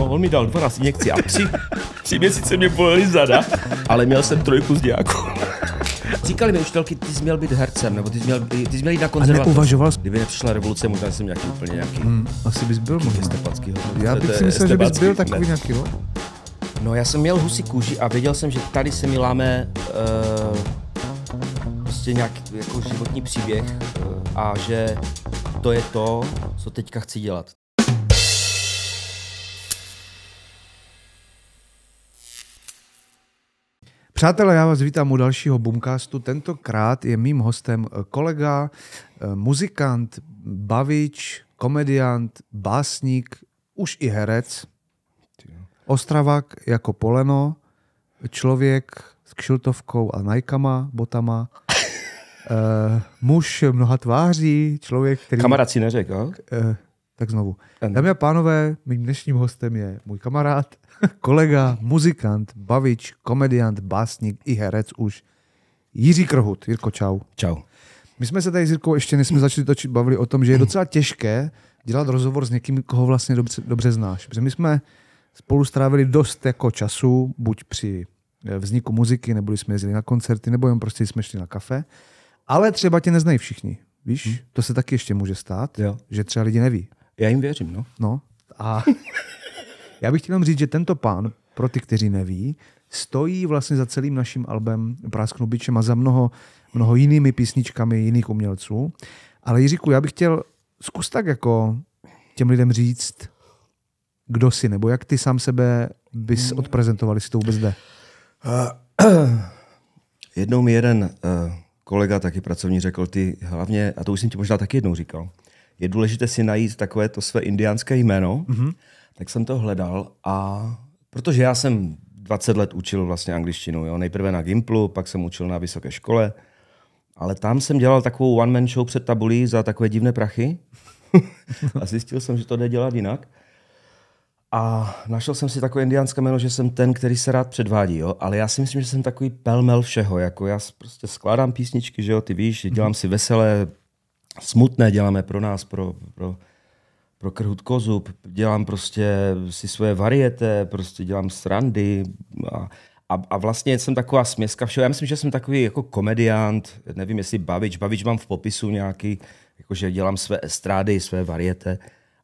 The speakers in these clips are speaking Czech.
to, no, on mi dal 12 injekcí a tři, tři měsíce mě bolely zada, ale měl jsem trojku z dějáku. Říkali mi učitelky, ty jsi měl být hercem, nebo ty jsi měl, ty jsi měl jít na konzervatoř. A neuvažoval Kdyby nepřišla revoluce, možná jsem nějaký úplně nějaký. Hmm, asi bys byl možná. Já bych si myslel, že bys byl takový ne. nějaký, jo? No já jsem měl husí kůži a věděl jsem, že tady se mi láme uh, prostě nějaký jako životní příběh uh, a že to je to, co teďka chci dělat. Přátelé, já vás vítám u dalšího Boomcastu. Tentokrát je mým hostem kolega, eh, muzikant, bavič, komediant, básník, už i herec. Ostravák jako poleno, člověk s kšiltovkou a najkama, botama. Uh, muž mnoha tváří, člověk, který... Kamarád si neřekl, uh, tak znovu. Dámy a pánové, mým dnešním hostem je můj kamarád, kolega, muzikant, bavič, komediant, básník i herec už, Jiří Krhut. Jirko, čau. Čau. My jsme se tady s Jirkou ještě, než jsme začali točit, bavili o tom, že je docela těžké dělat rozhovor s někým, koho vlastně dobře, dobře znáš. Protože my jsme spolu strávili dost jako času, buď při eh, vzniku muziky, nebo jsme jezdili na koncerty, nebo jen prostě jsme šli na kafe. Ale třeba tě neznají všichni. Víš, hmm. to se taky ještě může stát, jo. že třeba lidi neví. Já jim věřím, no. No a já bych chtěl říct, že tento pán, pro ty, kteří neví, stojí vlastně za celým naším albem Prásknu bičem a za mnoho, mnoho jinými písničkami jiných umělců. Ale Jiříku, já bych chtěl zkus tak jako těm lidem říct, kdo jsi, nebo jak ty sám sebe bys hmm. odprezentoval, jestli to vůbec jde. Eh, jednou mi jeden eh, kolega, taky pracovní, řekl, ty hlavně, a to už jsem ti možná taky jednou říkal, je důležité si najít takové to své indiánské jméno, mm-hmm. tak jsem to hledal a protože já jsem 20 let učil vlastně angličtinu, jo? nejprve na Gimplu, pak jsem učil na vysoké škole, ale tam jsem dělal takovou one-man show před tabulí za takové divné prachy a zjistil jsem, že to jde dělat jinak. A našel jsem si takové indiánské jméno, že jsem ten, který se rád předvádí, jo? ale já si myslím, že jsem takový pelmel všeho, jako já prostě skládám písničky, že jo, ty víš, dělám mhm. si veselé smutné, děláme pro nás, pro, pro, pro Krhut kozu, dělám prostě si svoje variete, prostě dělám srandy a, a, a vlastně jsem taková směska všeho. Já myslím, že jsem takový jako komediant, nevím jestli bavič, bavič mám v popisu nějaký, jakože dělám své estrády, své variete,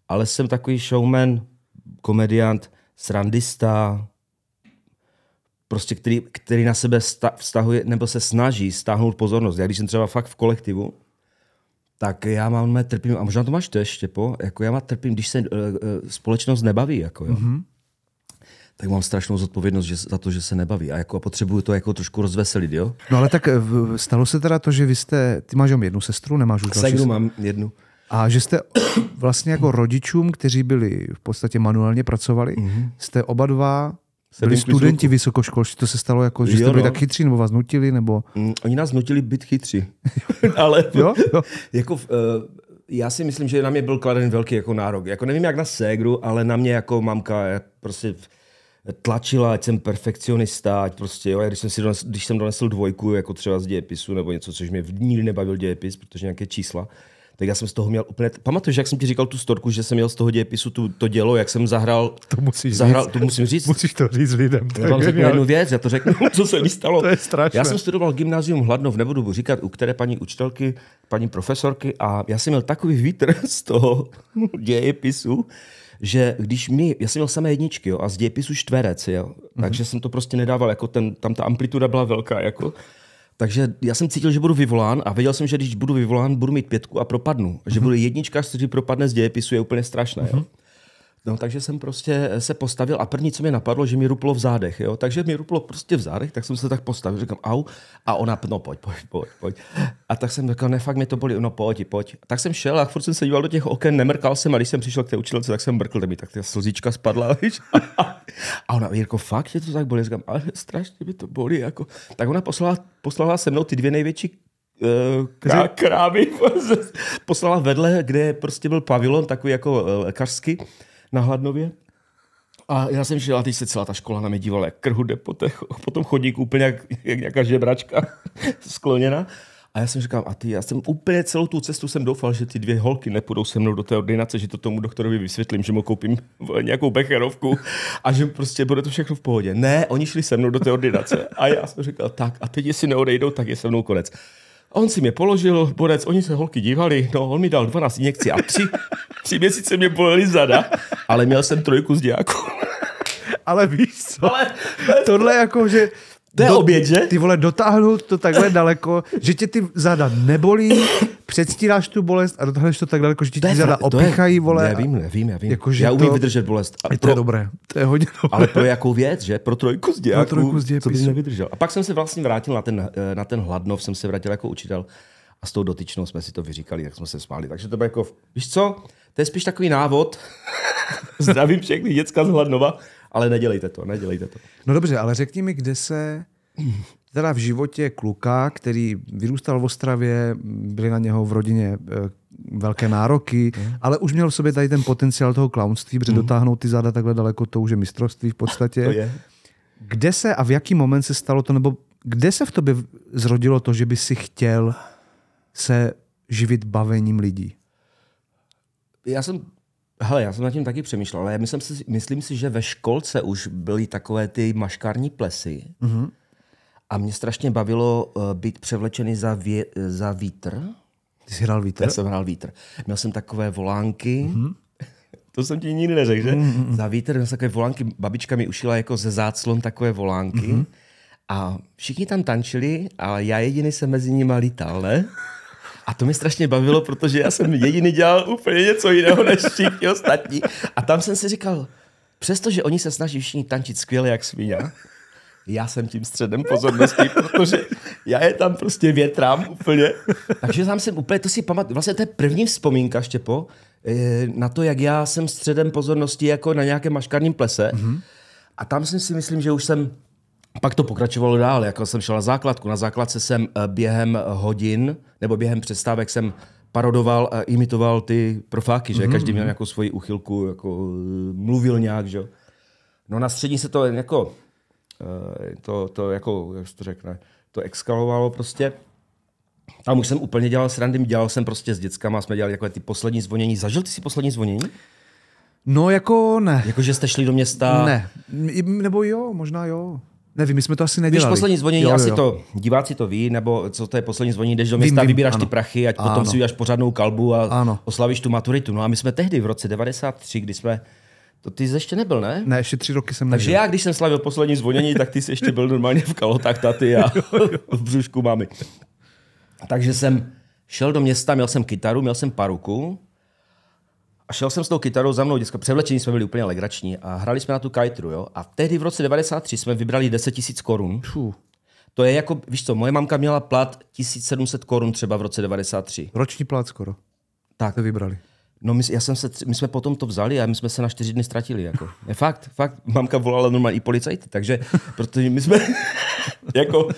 ale jsem takový showman, komediant, srandista, prostě který, který na sebe vztahuje, nebo se snaží stáhnout pozornost. Já když jsem třeba fakt v kolektivu, tak já mám trpím, a možná to máš tež, po? jako já mám trpím, když se uh, společnost nebaví, jako jo. Mm-hmm. Tak mám strašnou zodpovědnost že, za to, že se nebaví a, jako, a potřebuju to jako trošku rozveselit, jo. No ale tak eh, stalo se teda to, že vy jste, ty máš jenom jednu sestru, nemáš už další mám jednu. A že jste vlastně jako rodičům, kteří byli v podstatě manuálně pracovali, mm-hmm. jste oba dva byli studenti vysokoškolští, to se stalo jako, že jste jo, byli no. tak chytří, nebo vás nutili, nebo... Mm, oni nás nutili být chytří. Ale jo? Jo. jako, uh, já si myslím, že na mě byl kladen velký jako nárok. Jako nevím jak na ségru, ale na mě jako mamka prostě tlačila, ať jsem perfekcionista, ať prostě, jo, když jsem, si donesl, když jsem donesl dvojku, jako třeba z dějepisu nebo něco, což mě nikdy nebavil dějepis, protože nějaké čísla, tak já jsem z toho měl úplně... Pamatuješ, jak jsem ti říkal tu storku, že jsem měl z toho dějepisu tu, to dělo, jak jsem zahrál... To musíš zahrál, říct. To musím říct. Musíš to říct lidem. To já vám řeknu jednu věc, já to řeknu, co se mi stalo. to je strašné. Já jsem studoval gymnázium v nebudu říkat, u které paní učitelky, paní profesorky a já jsem měl takový vítr z toho dějepisu, že když mi, já jsem měl samé jedničky jo, a z dějepisu čtverec, jo, mm-hmm. takže jsem to prostě nedával, jako ten, tam ta amplituda byla velká, jako. Takže já jsem cítil, že budu vyvolán a věděl jsem, že když budu vyvolán, budu mít pětku a propadnu. Že uh-huh. bude jednička, který propadne z dějepisu, je úplně strašné. Uh-huh. Jo? Mhm. No, takže jsem prostě eh, se postavil a první, co mě napadlo, že mi ruplo v zádech. Jo? Takže mi ruplo prostě v zádech, tak jsem se tak postavil, říkám au, a ona, no pojď, pojď, pojď, pojď. A tak jsem říkal, ne, fakt mi to bolí, no pojď, pojď. A tak jsem šel a furt jsem se díval do těch oken, nemrkal jsem a když jsem přišel k té učitelce, tak jsem brkl, mi tak ta slzíčka spadla, víš? A ona, Jirko, fakt je to tak bolí? Říkám, ale strašně mi to bolí, jako. Tak ona poslala, poslala se mnou ty dvě největší eh, Krá, krávy poslala vedle, kde prostě byl pavilon takový jako eh, lékařský na Hladnově. A já jsem šel a teď se celá ta škola na mě dívala, jak krhu jde po, té, po tom chodníku úplně jak, jak nějaká žebračka skloněna. A já jsem říkal, a ty, já jsem úplně celou tu cestu jsem doufal, že ty dvě holky nepůjdou se mnou do té ordinace, že to tomu doktorovi vysvětlím, že mu koupím nějakou becherovku a že prostě bude to všechno v pohodě. Ne, oni šli se mnou do té ordinace a já jsem říkal, tak a teď jestli neodejdou, tak je se mnou konec. A on si mě položil, borec, oni se holky dívali, no on mi dal 12 injekcí a tři, tři měsíce mě boleli zada, ale měl jsem trojku z dějáku. Ale víš co, Ale... tohle jako, že to je do, oběd, že? Ty vole, dotáhnout to takhle daleko, že tě ty záda nebolí, předstíráš tu bolest a dotáhneš to tak daleko, že ti ty záda opichají, vole. Já vím, já vím, já vím. Jako, já umím to, vydržet bolest. A je pro, to je dobré, to je hodně dobré. Ale pro jakou věc, že? Pro trojku z dějaků, pro trojku z co bys nevydržel. A pak jsem se vlastně vrátil na ten, eh, na ten hladnov, jsem se vrátil jako učitel a s tou dotyčnou jsme si to vyříkali, tak jsme se smáli. Takže to bylo jako, víš co, to je spíš takový návod. Zdravím všechny děcka z Hladnova ale nedělejte to, nedělejte to. No dobře, ale řekni mi, kde se teda v životě kluka, který vyrůstal v Ostravě, byly na něho v rodině eh, velké nároky, mm. ale už měl v sobě tady ten potenciál toho clownství, protože mm. dotáhnout ty záda takhle daleko, to už je mistrovství v podstatě. To je. Kde se a v jaký moment se stalo to, nebo kde se v tobě zrodilo to, že by si chtěl se živit bavením lidí? Já jsem Hele, já jsem nad tím taky přemýšlel, ale já myslím si, myslím si, že ve školce už byly takové ty maškární plesy. Mm-hmm. A mě strašně bavilo uh, být převlečený za, vě, za vítr. Ty jsi hrál vítr? Já jsem hrál vítr. Měl jsem takové volánky. Mm-hmm. To jsem ti nikdy neřekl, že? Mm-hmm. Za vítr měl jsem takové volánky. Babička mi ušila jako ze záclon takové volánky. Mm-hmm. A všichni tam tančili, ale já jediný jsem mezi nimi lítal, ne? A to mě strašně bavilo, protože já jsem jediný dělal úplně něco jiného než všichni ostatní. A tam jsem si říkal, přestože oni se snaží všichni tančit skvěle jak svíňa, já jsem tím středem pozornosti, protože já je tam prostě větrám úplně. Takže tam jsem úplně, to si pamatuju, vlastně to je první vzpomínka, Štěpo, eh, na to, jak já jsem středem pozornosti jako na nějakém maškarním plese. Mm-hmm. A tam jsem si myslím, že už jsem pak to pokračovalo dál, jako jsem šel na základku. Na základce jsem eh, během eh, hodin nebo během přestávek jsem parodoval a imitoval ty profáky, že? Mhm. Každý měl nějakou svoji uchylku, jako eh, mluvil nějak, že? No na střední se to jako, to, to jako, jak to řekne, to exkalovalo prostě. Tam už jsem úplně dělal s srandy, dělal jsem prostě s dětskama, jsme dělali jako ty poslední zvonění. Zažil ty si poslední zvonění? No jako ne. Jako, že jste šli do města? Ne. Nebo jo, možná jo. Nevím, my jsme to asi nedělali. Když poslední zvonění, jo, jo, jo. asi to diváci to ví, nebo co to je poslední zvonění, jdeš do města, vím, vím, vybíráš ano. ty prachy, ať ano. potom si uděláš pořádnou kalbu a ano. oslavíš tu maturitu. No a my jsme tehdy v roce 93, kdy jsme to ty jsi ještě nebyl, ne? Ne, ještě tři roky jsem nebyl. Takže já, když jsem slavil poslední zvonění, tak ty jsi ještě byl normálně v kalotách taty a v břušku mami. Takže jsem šel do města, měl jsem kytaru, měl jsem paruku a šel jsem s tou kytarou, za mnou děcka, převlečení jsme byli úplně legrační a hráli jsme na tu kajtru, jo. A tehdy v roce 93 jsme vybrali 10 tisíc korun. To je jako, víš co, moje mamka měla plat 1700 korun třeba v roce 93. Roční plat skoro. Tak. Jste vybrali. No my, já jsem se, my jsme potom to vzali a my jsme se na čtyři dny ztratili. Jako. Je fakt, fakt. Mamka volala normálně i policajty, takže protože my jsme jako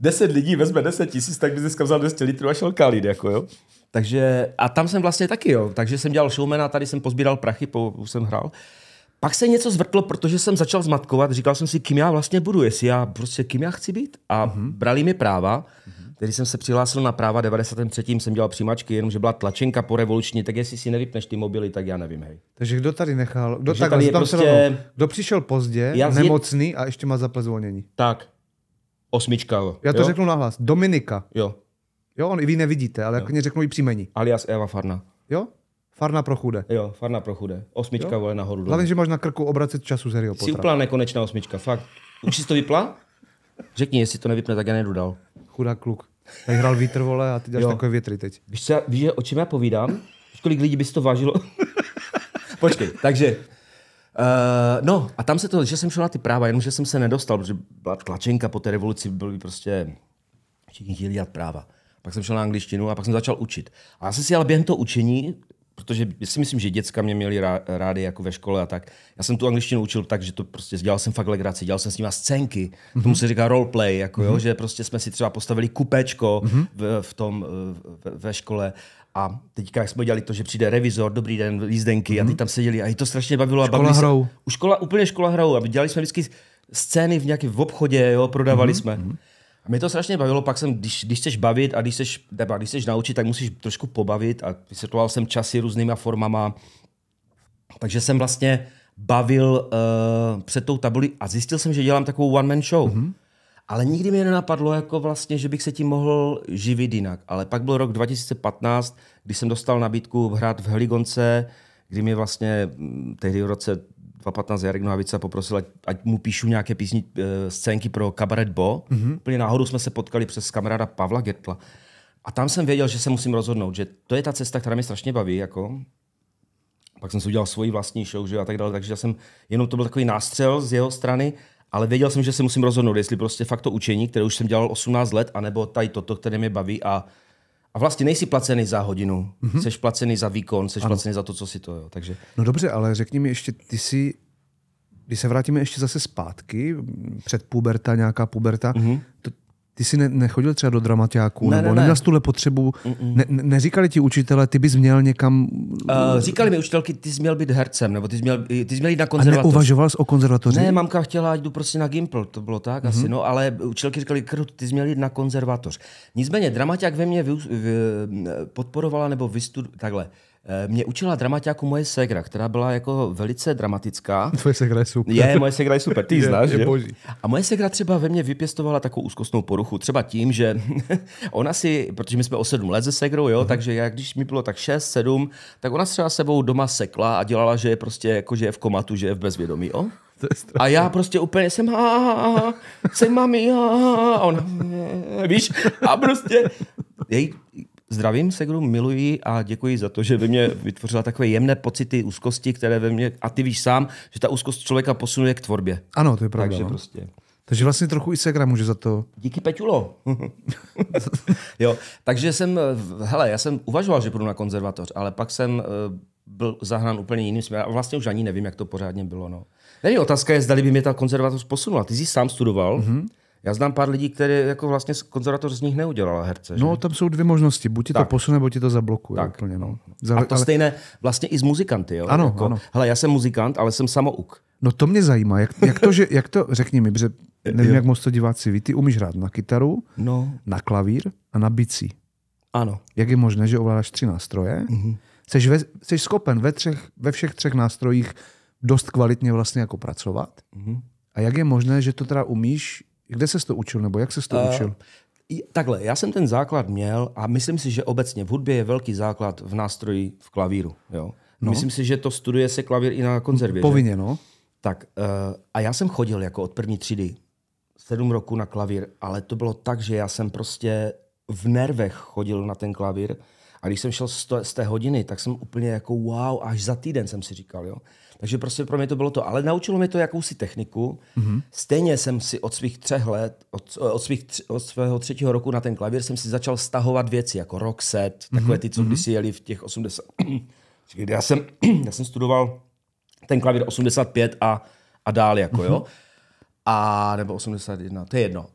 deset lidí vezme deset tisíc, tak by dneska vzal 200 litrů a šel kalit. Jako, jo? Takže, a tam jsem vlastně taky, jo. Takže jsem dělal showmana, tady jsem pozbíral prachy, po, už jsem hrál. Pak se něco zvrtlo, protože jsem začal zmatkovat, říkal jsem si, kým já vlastně budu, jestli já prostě kým já chci být. A mm-hmm. brali mi práva, mm-hmm. tedy jsem se přihlásil na práva 93. jsem dělal přímačky, jenomže byla tlačenka po revoluční, tak jestli si nevypneš ty mobily, tak já nevím, hej. Takže kdo tady nechal, kdo, tak, tady tam prostě... Rovnou, kdo přišel pozdě, já zjed... nemocný a ještě má zaplezvonění. Tak, osmička. Jo. Já to jo? řeknu nahlas, Dominika. Jo. Jo, on i vy nevidíte, ale jako řeknou i příjmení. Alias Eva Farna. Jo? Farna pro chude. Jo, farna pro chude. Osmička, jo? vole, nahoru. Hlavně, že máš na krku obracet času z Harryho Jsi úplná nekonečná osmička, fakt. Už jsi to vypla? Řekni, jestli to nevypne, tak já nejdu dal. Chudá kluk. Tak hrál vítr, vole, a ty děláš jo. takové větry teď. Víš, co, víš, o čem já povídám? Víš, kolik lidí by si to vážilo? Počkej, takže... Uh, no, a tam se to, že jsem šel na ty práva, jenomže jsem se nedostal, protože byla tlačenka po té revoluci, byly prostě všichni chtěli dělat práva pak jsem šel na angličtinu a pak jsem začal učit. A já jsem si ale během toho učení, protože si myslím, že děcka mě měli rádi jako ve škole a tak, já jsem tu angličtinu učil tak, že to prostě dělal jsem fakt legraci, dělal jsem s nimi scénky, mm-hmm. tomu se říká roleplay, jako mm-hmm. jo, mhm. že prostě jsme si třeba postavili kupečko mm-hmm. v, v tom, v, ve škole a teďka jak jsme dělali to, že přijde revizor, dobrý den, jízdenky, mm-hmm. a mhm. ty tam seděli a jí to strašně bavilo. Škola a bavili hrou. Se, škola, úplně škola hrou. A dělali jsme vždycky scény v nějakém v obchodě, jo, prodávali mm-hmm. jsme. Mhm. A mě to strašně bavilo, pak jsem, když, když chceš bavit a když chceš, nebo když chceš naučit, tak musíš trošku pobavit a vysvětloval jsem časy různýma formama. Takže jsem vlastně bavil uh, před tou tabuli a zjistil jsem, že dělám takovou one-man show. Mm-hmm. Ale nikdy mi nenapadlo, jako vlastně, že bych se tím mohl živit jinak. Ale pak byl rok 2015, kdy jsem dostal nabídku hrát v Heligonce, kdy mi vlastně mm, tehdy v roce 2015 Jarek Nohavica poprosil, ať, ať mu píšu nějaké písni, eh, scénky pro kabaret Bo. Mm-hmm. Úplně náhodou jsme se potkali přes kamaráda Pavla Gertla. A tam jsem věděl, že se musím rozhodnout, že to je ta cesta, která mě strašně baví. Jako. Pak jsem si udělal svoji vlastní show že, a tak dále, takže já jsem, jenom to byl takový nástřel z jeho strany, ale věděl jsem, že se musím rozhodnout, jestli prostě fakt to učení, které už jsem dělal 18 let, anebo tady toto, které mě baví a a vlastně nejsi placený za hodinu, mm-hmm. jsi placený za výkon, jsi ano. placený za to, co si to. Jo. Takže... No dobře, ale řekni mi ještě, ty jsi, když se vrátíme ještě zase zpátky, před puberta, nějaká puberta, mm-hmm. to, ty jsi ne, nechodil třeba do dramaťáků? Ne, nebo ne, ne. neměl jsi tuhle potřebu? Mm-mm. Ne, neříkali ti učitele, ty bys měl někam... Uh, říkali mi učitelky, ty jsi měl být hercem, nebo ty jsi měl, ty jsi měl jít na konzervatoř. A neuvažoval jsi o konzervatoři? Ne, mamka chtěla, ať jdu prostě na Gimpl, to bylo tak mm-hmm. asi, mhm. no, ale učitelky říkali, krut, ty jsi měl jít na konzervatoř. Nicméně dramaťák ve mně vy, vy, eh, podporovala, nebo vystu, takhle, uh, Eh, mě učila dramaťáku jako moje segra, která byla jako velice dramatická. Tvoje segra je super. Je, moje segra je super, ty je, znáš, je, že? Boží. A moje segra třeba ve mně vypěstovala takovou úzkostnou poruchu, třeba tím, že ona si, protože my jsme o sedm let se segrou, jo, uh-huh. takže já, když mi bylo tak šest, sedm, tak ona třeba sebou doma sekla a dělala, že je prostě jako, že je v komatu, že je v bezvědomí, jo. A já prostě úplně jsem ha, ha, ha jsem mami, ha, ha, a ona, víš, a prostě jej, Zdravím kdo miluji a děkuji za to, že ve mě vytvořila takové jemné pocity úzkosti, které ve mně, a ty víš sám, že ta úzkost člověka posunuje k tvorbě. Ano, to je pravda. Takže no. prostě. Takže vlastně trochu i Segra může za to. Díky Peťulo. jo, takže jsem, hele, já jsem uvažoval, že půjdu na konzervatoř, ale pak jsem eh, byl zahrán úplně jiným směrem. A vlastně už ani nevím, jak to pořádně bylo. No. Není otázka je, zda by mě ta konzervatoř posunula. Ty jsi sám studoval, mm-hmm. Já znám pár lidí, které jako vlastně konzervatoř z nich neudělala herce. No, že? No, tam jsou dvě možnosti. Buď ti to posune, nebo ti to zablokuje. Tak. Úplně, no. Zav... a to ale... stejné vlastně i s muzikanty. Jo? Ano, jako, ano. Hele, já jsem muzikant, ale jsem samouk. No to mě zajímá. Jak, jak to, že, jak to, řekni mi, protože nevím, jo. jak moc to diváci ví. Ty umíš hrát na kytaru, no. na klavír a na bicí. Ano. Jak je možné, že ovládáš tři nástroje? Mm-hmm. ve, jsi schopen ve, třech, ve všech třech nástrojích dost kvalitně vlastně jako pracovat? Mm-hmm. A jak je možné, že to teda umíš kde se to učil, nebo jak se to uh, učil? Takhle, já jsem ten základ měl a myslím si, že obecně v hudbě je velký základ v nástroji v klavíru. Jo? No. Myslím si, že to studuje se klavír i na konzervě. Povinně, že? no. Tak uh, a já jsem chodil jako od první třídy sedm roku na klavír, ale to bylo tak, že já jsem prostě v nervech chodil na ten klavír a když jsem šel z, to, z té hodiny, tak jsem úplně jako wow, až za týden jsem si říkal, jo. Takže prostě pro mě to bylo to. Ale naučilo mě to jakousi techniku. Mm-hmm. Stejně jsem si od svých třech let, od, od, svých, od svého třetího roku na ten klavír jsem si začal stahovat věci, jako rockset, mm-hmm. takové ty, co mhm. kdysi jeli v těch 80. já, jsem, já jsem studoval ten klavír 85 a, a dál, jako mm-hmm. jo. A nebo 81, to je jedno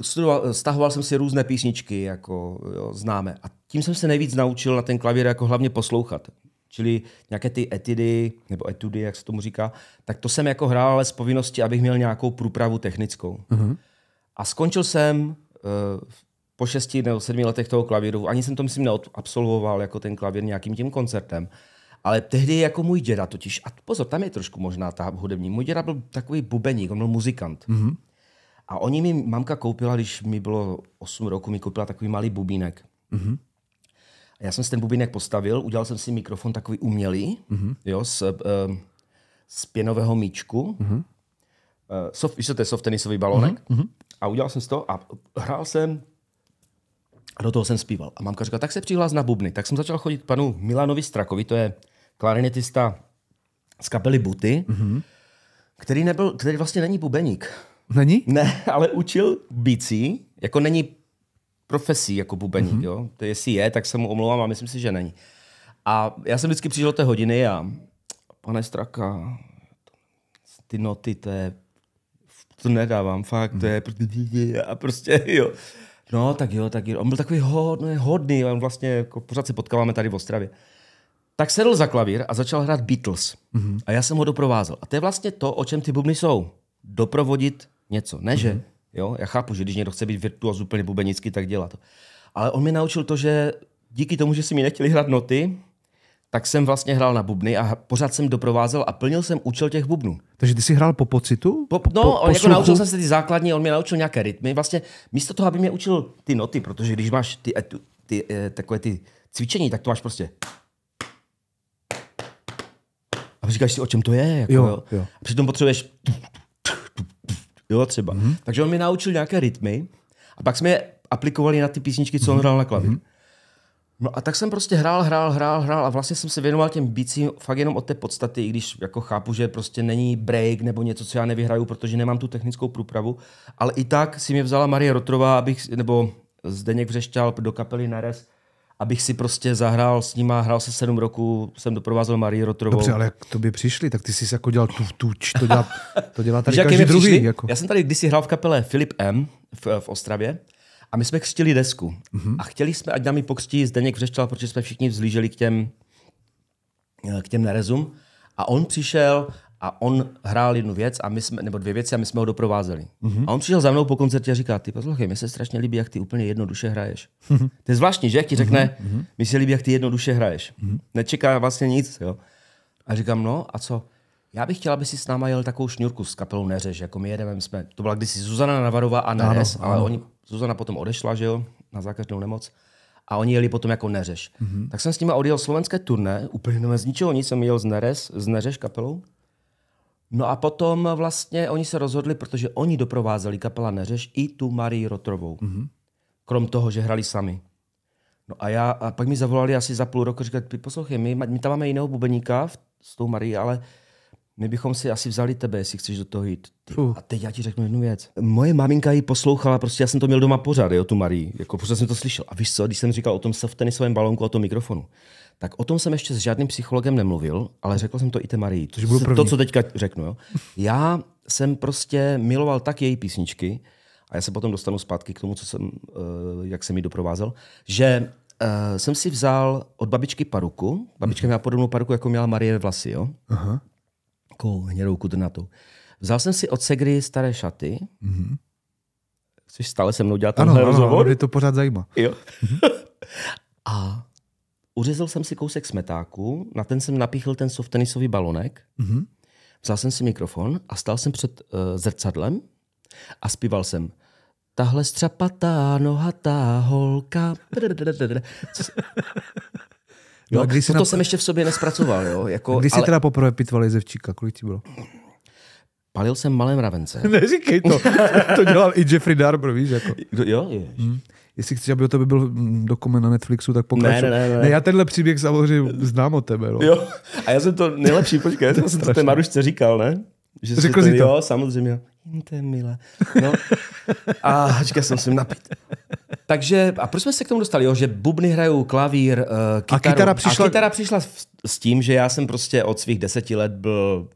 studoval, stahoval jsem si různé písničky, jako jo, známe. A tím jsem se nejvíc naučil na ten klavír jako hlavně poslouchat čili nějaké ty etidy, nebo etudy, jak se tomu říká, tak to jsem jako hrál, ale z povinnosti, abych měl nějakou průpravu technickou. Mm-hmm. A skončil jsem uh, po šesti nebo sedmi letech toho klavíru, ani jsem to myslím neabsolvoval jako ten klavír nějakým tím koncertem, ale tehdy jako můj děda totiž, a pozor, tam je trošku možná ta hudební, můj děda byl takový bubeník, on byl muzikant. Mm-hmm. A oni mi mamka koupila, když mi bylo 8 roku, mi koupila takový malý bubínek. Mm-hmm. A já jsem si ten bubínek postavil, udělal jsem si mikrofon takový umělý, mm-hmm. jo, z, uh, z pěnového míčku. Mm-hmm. Uh, soft, víš, to je soft tenisový balonek. Mm-hmm. A udělal jsem si to a hrál jsem a do toho jsem zpíval. A mamka říkala, tak se přihlás na bubny. Tak jsem začal chodit panu Milanovi Strakovi, to je klarinetista z kapely Buty, mm-hmm. který, nebyl, který vlastně není bubeník. Není? Ne, ale učil bicí, jako není profesí jako bubeník. Mm-hmm. Jo? To jestli je, tak se mu omlouvám a myslím si, že není. A já jsem vždycky přišel do té hodiny a pane Straka, ty noty, to je, to nedávám, fakt, to je, mhm. prostě a prostě, jo. No, tak jo, tak jo. On byl takový hodný, no, hodný on vlastně, jako, pořád se potkáváme tady v Ostravě. Tak sedl za klavír a začal hrát Beatles. Mm-hmm. A já jsem ho doprovázel. A to je vlastně to, o čem ty bubny jsou. Doprovodit něco. Ne, mm-hmm. že mhm. Jo? Já chápu, že když někdo chce být virtuoz úplně bubenický, tak dělá to. Ale on mě naučil to, že díky tomu, že si mi nechtěli hrát noty, tak jsem vlastně hrál na bubny a pořád jsem doprovázel a plnil jsem účel těch bubnů. Takže ty jsi hrál po pocitu? Po, no, po, jako naučil jsem se ty základní, on mě naučil nějaké rytmy. Vlastně místo toho, aby mě učil ty noty, protože když máš ty, eh, ty, ty, eh, takové ty cvičení, tak to máš prostě a říkáš si, o čem to je. Jako, jo, jo. jo. A přitom potřebuješ jo, třeba. Mm-hmm. Takže on mi naučil nějaké rytmy a pak jsme je aplikovali na ty písničky, co mm-hmm. on hrál na klavír. Mm-hmm. No a tak jsem prostě hrál, hrál, hrál, hrál a vlastně jsem se věnoval těm bicím fakt jenom od té podstaty, i když jako chápu, že prostě není break nebo něco, co já nevyhraju, protože nemám tu technickou průpravu, ale i tak si mě vzala Marie Rotrová, abych, nebo Zdeněk Vřešťal do kapely Nares, abych si prostě zahrál s nima, hrál se sedm roku, jsem doprovázel Marii Rotrovou. Dobře, ale jak to by přišli, tak ty jsi jako dělal tu, tuč, to dělá, to dělá tady Víš, každý druhý. Jako. Já jsem tady kdysi hrál v kapele Filip M. v, v Ostravě a my jsme křtili desku. Mm-hmm. A chtěli jsme, ať nám ji pokřtí Zdeněk Vřeštěl, protože jsme všichni vzlíželi k těm, k těm nerezům. A on přišel a on hrál jednu věc, a my jsme, nebo dvě věci a my jsme ho doprovázeli. Mm-hmm. A on přišel za mnou po koncertě a říká, ty poslouchej, mi se strašně líbí, jak ty úplně jednoduše hraješ. Mm-hmm. To je zvláštní, že? Jak ti mhm, řekne, mm-hmm. mi se líbí, jak ty jednoduše hraješ. Mm-hmm. Nečeká vlastně nic, jo. A říkám, no a co? Já bych chtěl, aby si s náma jel takovou šňůrku s kapelou Neřeš, jako my jedeme, my jsme, to byla kdysi Zuzana Navarová a Neřeš, ano, ale oni, Zuzana potom odešla, že jo, na zákaznou nemoc a oni jeli potom jako Neřeš. Mm-hmm. Tak jsem s nimi odjel slovenské turné, úplně no, z ničeho nic jsem jel z Neřeš, z Neřeš kapelou No a potom vlastně oni se rozhodli, protože oni doprovázeli kapela Neřeš i tu Marii Rotrovou. Mm-hmm. Krom toho, že hrali sami. No a já, a pak mi zavolali asi za půl roku, říkali, poslouchej, my, my tam máme jiného bubeníka s tou Marii, ale my bychom si asi vzali tebe, jestli chceš do toho jít. Ty, uh. a teď já ti řeknu jednu věc. Moje maminka ji poslouchala, prostě já jsem to měl doma pořád, jo, tu Marii, jako prostě jsem to slyšel. A víš co, když jsem říkal o tom v tenisovém balonku, o tom mikrofonu, tak o tom jsem ještě s žádným psychologem nemluvil, ale řekl jsem to i té Marii. To, budu první. To, co teďka řeknu. Jo. Já jsem prostě miloval tak její písničky, a já se potom dostanu zpátky k tomu, co jsem, eh, jak jsem ji doprovázel, že eh, jsem si vzal od babičky paruku. Babička mhm. měla podobnou paruku, jako měla Marie v vlasy, jo? Aha. Takovou hnědou kudrnatou. Vzal jsem si od Segry staré šaty. Mm-hmm. Chceš stále se mnou dělat tenhle ano, rozhovor? Ano, ano, to pořád zajímá. Jo. Mhm. a uřezal jsem si kousek smetáku, na ten jsem napíchl ten softtenisový balonek, mm-hmm. vzal jsem si mikrofon a stál jsem před uh, zrcadlem a zpíval jsem Tahle střapatá, nohatá holka. No jo, a když to na... jsem ještě v sobě nespracoval. Jo? Jako, když jsi ale... teda poprvé pitval jezevčíka, kolik ti bylo? Palil jsem malém ravence. Neříkej to. to dělal i Jeffrey Darber, víš? Jako. Jo, jestli chceš, aby o tebe byl mm, dokument na Netflixu, tak pokračuj. Ne, ne, ne, ne. já tenhle příběh samozřejmě znám od tebe. No. Jo, a já jsem to nejlepší, počkej, já jsem to ten Marušce říkal, ne? Že Řekl jsi to? Jo, samozřejmě. Jim to je milé. No. A hačka jsem si napít. Takže, a proč jsme se k tomu dostali, jo? že bubny hrajou klavír, uh, kytaru. A kytara přišla... A kytara přišla s tím, že já jsem prostě od svých deseti let byl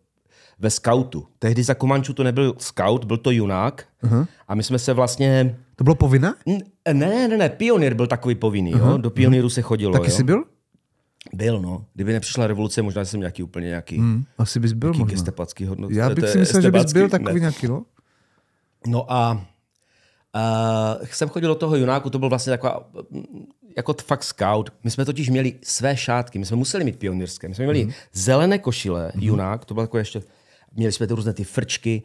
ve skautu. Tehdy za Komančů to nebyl scout, byl to junák. Uh-huh. A my jsme se vlastně... To bylo povinné? Ne, ne, ne, pionýr byl takový povinný, uh-huh. jo? do pionýru se chodilo. Taky jo? jsi byl? Byl, no. Kdyby nepřišla revoluce, možná jsem nějaký úplně nějaký... Hmm, asi bys byl možná. Estepacký hodnot. Já bych si myslel, že bys byl takový ne. nějaký, no. No a uh, jsem chodil do toho junáku, to byl vlastně taková, mm, jako fakt scout. My jsme totiž měli své šátky, my jsme museli mít pionýrské. My jsme měli hmm. zelené košile, hmm. junák, to bylo takové ještě měli jsme ty různé ty frčky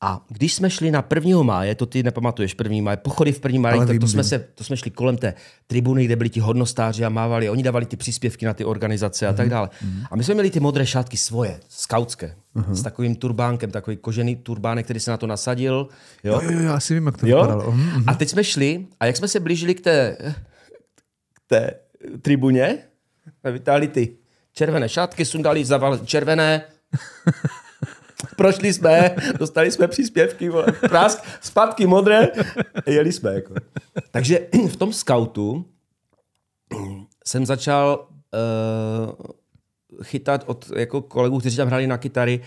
a když jsme šli na 1. máje, to ty nepamatuješ 1. máje, pochody v 1. máje, to jsme, se, to jsme šli kolem té tribuny, kde byli ti hodnostáři a mávali, oni dávali ty příspěvky na ty organizace a tak mhm, dále. Mm-hmm. A my jsme měli ty modré šátky svoje, skautské, mm-hmm. s takovým turbánkem, takový kožený turbánek, který se na to nasadil. Jo, jo, jo, jo asi vím, jak to jo? vypadalo. Mm-hmm. A teď jsme šli a jak jsme se blížili k té, k té tribuně, vytáhli ty červené šátky, sundali, zavali červené, prošli jsme, dostali jsme příspěvky, prask, spadky modré, jeli jsme. Jako. Takže v tom scoutu mm, jsem začal uh, chytat od jako kolegů, kteří tam hráli na kytary,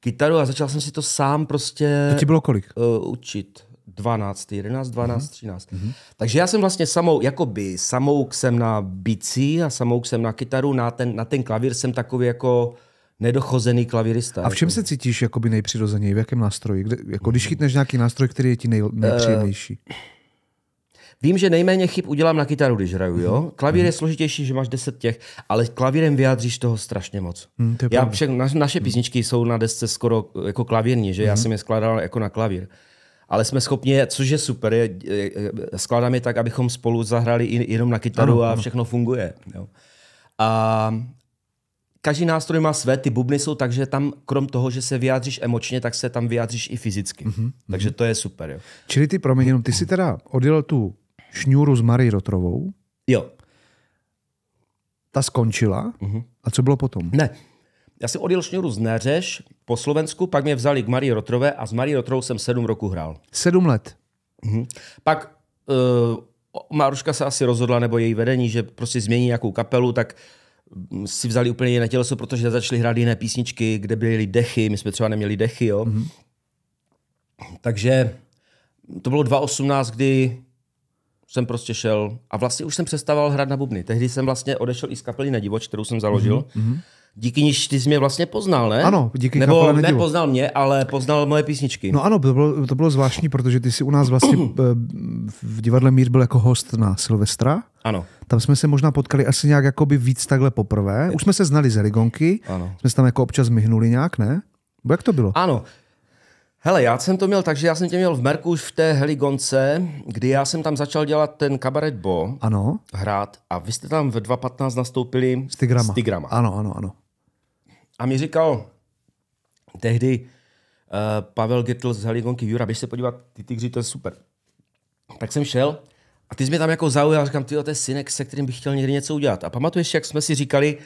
kytaru a začal jsem si to sám prostě... To ti bylo kolik? Uh, učit. 12, 11, 12, mm 13. mm Takže já jsem vlastně samou, jakoby samouk jsem na bicí a samouk jsem na kytaru, na ten, na ten klavír jsem takový jako nedochozený klavirista. A v čem jako. se cítíš jakoby nejpřirozeněji? V jakém nástroji? Kde, jako, když mm. chytneš nějaký nástroj, který je ti nej, eh, nejpříjemnější? Uh, Vím, že nejméně chyb udělám na kytaru, když hraju, jo. Mhm. Klavír mhm. je složitější, že máš deset těch, ale klavírem vyjádříš toho strašně moc. Hmm, já však, na, naše mhm. písničky jsou na desce skoro eh, jako klavírní, že hmm. já jsem je skládal jako na klavír. Ale jsme schopni, což je super, je, skládám je tak, abychom spolu zahrali jenom na kytaru ano, a všechno ano. funguje. Jo? A každý nástroj má své, ty bubny jsou takže tam krom toho, že se vyjádříš emočně, tak se tam vyjádříš i fyzicky. Mm-hmm. Takže to je super. Jo. Čili ty, promiň, jenom ty jsi teda odjel tu šňůru s Marí Rotrovou. Jo. Ta skončila. Mm-hmm. A co bylo potom? Ne. Já jsem odjel šňůru z Neřeš po Slovensku, pak mě vzali k Marii Rotrové a s Marí Rotrovou jsem sedm roku hrál. Sedm let. Mm-hmm. Pak uh, Maruška se asi rozhodla, nebo její vedení, že prostě změní nějakou kapelu, tak uh, si vzali úplně jiné těleso, protože začali hrát jiné písničky, kde byly dechy, my jsme třeba neměli dechy, jo. Mm-hmm. Takže to bylo 2018, kdy jsem prostě šel a vlastně už jsem přestával hrát na bubny. Tehdy jsem vlastně odešel i z kapely Nedivoč, kterou jsem založil. Mm-hmm. Díky níž ty jsi mě vlastně poznal, ne? Ano, díky Nebo nepoznal mě, ale poznal moje písničky. No ano, to bylo, to bylo zvláštní, protože ty jsi u nás vlastně eh, v divadle Mír byl jako host na Silvestra. Ano. Tam jsme se možná potkali asi nějak jakoby víc takhle poprvé. Už jsme se znali z Rigonky, ano. jsme se tam jako občas myhnuli nějak, ne? Bo jak to bylo? Ano. Hele, já jsem to měl takže já jsem tě měl v Merku už v té Heligonce, kdy já jsem tam začal dělat ten kabaret Bo. Ano. Hrát a vy jste tam ve 2.15 nastoupili s Tigrama. S Tigrama. Ano, ano, ano. A mi říkal tehdy uh, Pavel Getl z Heligonky, Jura, běž se podívat, ty tigři, to je super. Tak jsem šel a ty jsi mě tam jako zaujal, říkám, ty to je synek, se kterým bych chtěl někdy něco udělat. A pamatuješ, jak jsme si říkali,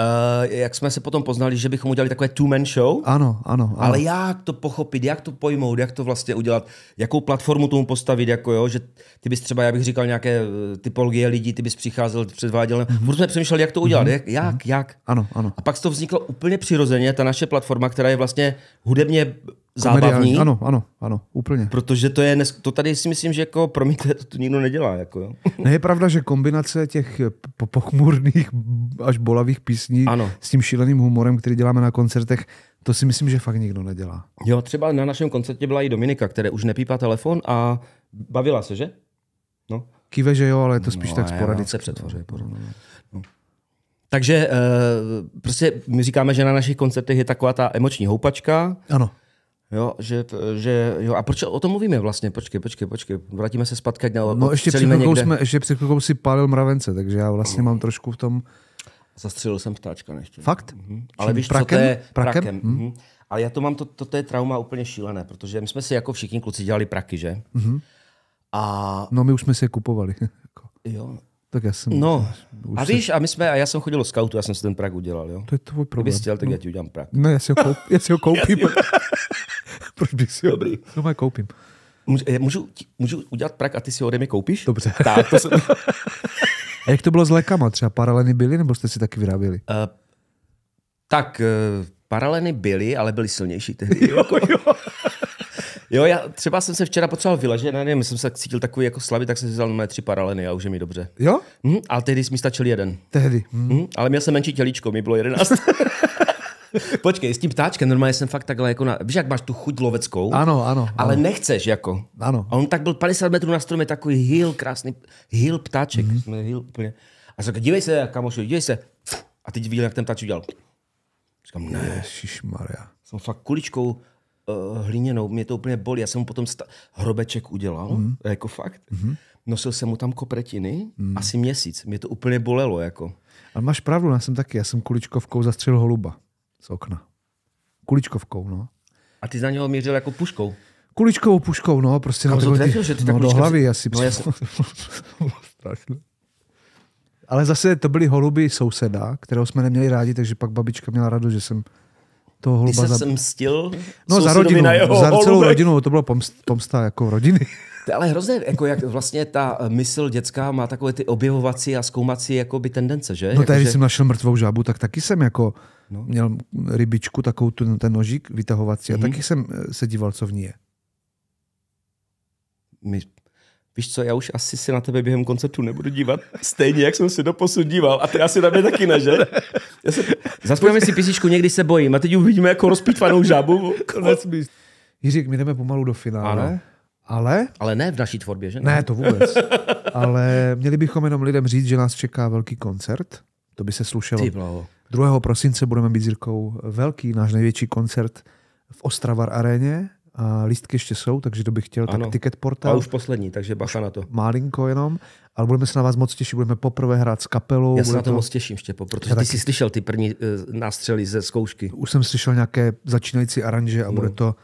Uh, jak jsme se potom poznali, že bychom udělali takové two-man show. Ano, ano, ano. Ale jak to pochopit, jak to pojmout, jak to vlastně udělat, jakou platformu tomu postavit, jako jo, že ty bys třeba, já bych říkal nějaké eh, typologie lidí, ty bys přicházel, předváděl, mm-hmm. furt jsme přemýšleli, jak to udělat, mm-hmm. jak, jak, mm-hmm. jak. Ano, ano. A pak to vzniklo úplně přirozeně, ta naše platforma, která je vlastně hudebně zábavní. Ano, ano, ano, úplně. Protože to je, dnes, to tady si myslím, že jako, promiňte, to tu nikdo nedělá. Jako, jo. Ne, je pravda, že kombinace těch pochmurných až bolavých písní ano. s tím šíleným humorem, který děláme na koncertech, to si myslím, že fakt nikdo nedělá. Jo, třeba na našem koncertě byla i Dominika, která už nepípá telefon a bavila se, že? No. Kýve, že jo, ale je to spíš no, tak sporadicky. se přetvořuje. No. Takže eh, prostě my říkáme, že na našich koncertech je taková ta emoční houpačka. Ano. Jo, že, že, jo, a proč o tom mluvíme vlastně? Počkej, počkej, počkej, vrátíme se zpátky. No, no ještě před, chvilkou jsme, ještě před chvilkou si pálil mravence, takže já vlastně mám trošku v tom... Zastřelil jsem ptáčka nechtěl. Fakt? Mhm. Ale Čím víš, prakem? co to je? Prakem. prakem. Mhm. mhm. Ale já to mám, to, to, to je trauma úplně šílené, protože my jsme si jako všichni kluci dělali praky, že? Mhm. A... No my už jsme si je kupovali. Jako. jo, tak já jsem... No, už a víš, se... a my jsme, a já jsem chodil do scoutu, já jsem si ten prak udělal, jo? To je tvůj problém. Kdyby chtěl, tak no. já ti udělám prak. Ne, no, já si ho, já si ho koupím. Proč bych si ho... Dobrý. Doma koupím. Můžu, můžu udělat prak a ty si ode mě koupíš? Dobře. Tak, to jsem... a jak to bylo s lékama? Třeba paraleny byly, nebo jste si taky vyráběli? Uh, tak, uh, paraleny byly, ale byly silnější tehdy. Jo, jako. jo. jo, já třeba jsem se včera potřeboval vyležet, nevím, jsem se cítil takový jako slabý, tak jsem si vzal mé tři paraleny a už je mi dobře. Jo? Mm, ale tehdy mi stačil jeden. Tehdy. Mm. Mm, ale měl jsem menší těličko, mi bylo jedenáct. Počkej, s tím ptáčkem normálně jsem fakt takhle jako na... Víš, jak máš tu chuť loveckou? Ano, ano. Ale ano. nechceš jako. Ano. A on tak byl 50 metrů na stromě, takový hýl krásný hýl ptáček. Mm. hmm hil úplně. A řekl, dívej se, kamošu, dívej se. A teď viděl, jak ten ptáček udělal. Říkám, ne. Ježišmarja. Jsem fakt kuličkou uh, hliněnou, mě to úplně bolí. Já jsem mu potom sta- hrobeček udělal, mm. jako fakt. Mm. Nosil jsem mu tam kopretiny, mm. asi měsíc. Mě to úplně bolelo, jako. Ale máš pravdu, já jsem taky, já jsem kuličkovkou zastřelil holuba z okna. Kuličkovkou, no. A ty za něho mířil jako puškou? Kuličkovou puškou, no, prostě na to že ty no, do hlavy si... asi. No, jasně. Strašné. Ale zase to byly holuby souseda, kterého jsme neměli rádi, takže pak babička měla radost, že jsem toho holuba... Ty se za... jsem No za rodinu, na jeho za holubek. celou rodinu, to bylo pomst, pomsta jako rodiny. To ale hrozně, jako jak vlastně ta eh, mysl dětská má takové ty objevovací a zkoumací jakoby tendence, že? No jako, když že... jsem našel mrtvou žábu, tak taky jsem jako no. měl rybičku, takovou tu, ten nožík vytahovací mm-hmm. a mhm. taky jsem eh, se díval, co v ní je. My, víš co, já už asi se na tebe během koncertu nebudu dívat stejně, jak jsem se doposud díval. A ty asi na mě taky ne, že? Se... si písničku, někdy se bojím a teď uvidíme jako rozpítvanou žábu. Konec Jiřík, my jdeme pomalu do finále. Ano. Ale... Ale ne v naší tvorbě, že? Ne, to vůbec. Ale měli bychom jenom lidem říct, že nás čeká velký koncert. To by se slušelo. Ty 2. prosince budeme být s Jirkou velký, náš největší koncert v Ostravar aréně. A lístky ještě jsou, takže kdo by chtěl, ano. tak ticket portál. A už poslední, takže bacha na to. Málinko jenom, ale budeme se na vás moc těšit, budeme poprvé hrát s kapelou. Já se na to, moc těším, Štěpo, protože Já ty jsi slyšel ty první uh, nástřely ze zkoušky. Už jsem slyšel nějaké začínající aranže a no. bude, to,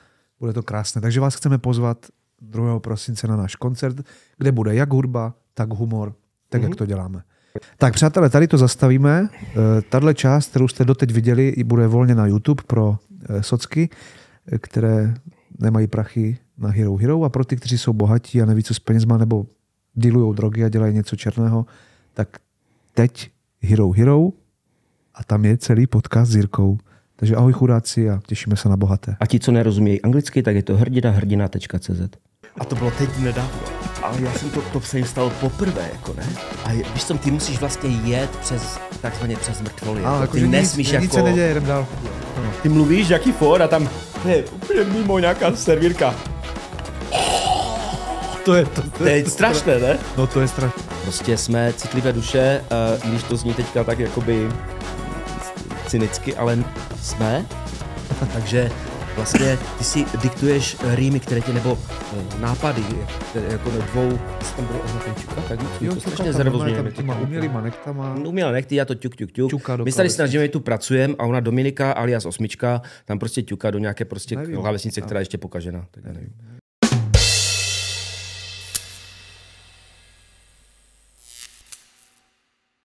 bude to krásné. Takže vás chceme pozvat 2. prosince na náš koncert, kde bude jak hudba, tak humor, tak mm-hmm. jak mhm. to děláme. Tak přátelé, tady to zastavíme. Eh, tahle část, kterou jste doteď viděli, bude volně na YouTube pro eh, socky, eh, které nemají prachy na Hero Hero a pro ty, kteří jsou bohatí a neví, co s penězma, nebo dealují drogy a dělají něco černého, tak teď Hero Hero a tam je celý podcast s Jirkou. Takže ahoj chudáci a těšíme se na bohaté. A ti, co nerozumějí anglicky, tak je to hrdina hrdina.cz. A to bylo teď nedávno ale já jsem to, to se jim stalo poprvé, jako ne? A je, víš co, ty musíš vlastně jet přes, takzvaně přes mrtvoly. A, jako, jako ty nesmíš nic, jako... Nic se neděje, jdem dál. No. Ty mluvíš, jaký for a tam je úplně mimo nějaká servírka. To je, to, to, to je, to strašné, ne? No to je strašné. Prostě jsme citlivé duše, uh, když to zní teďka tak jakoby cynicky, ale jsme. Takže vlastně ty si diktuješ rýmy, které ti, nebo Eh, nápady, eh, jako na dvou, jsi tam byl označen čuka, tak jo, to strašně znervozňuje. Těma umělý nektama. Umělá nekty, já to tuk, tuk, tuk. Čuka My tady snažíme, tu pracujeme a ona Dominika alias osmička, tam prostě ťuka do nějaké prostě klávesnice, která je ještě pokažena. Tak já nevím.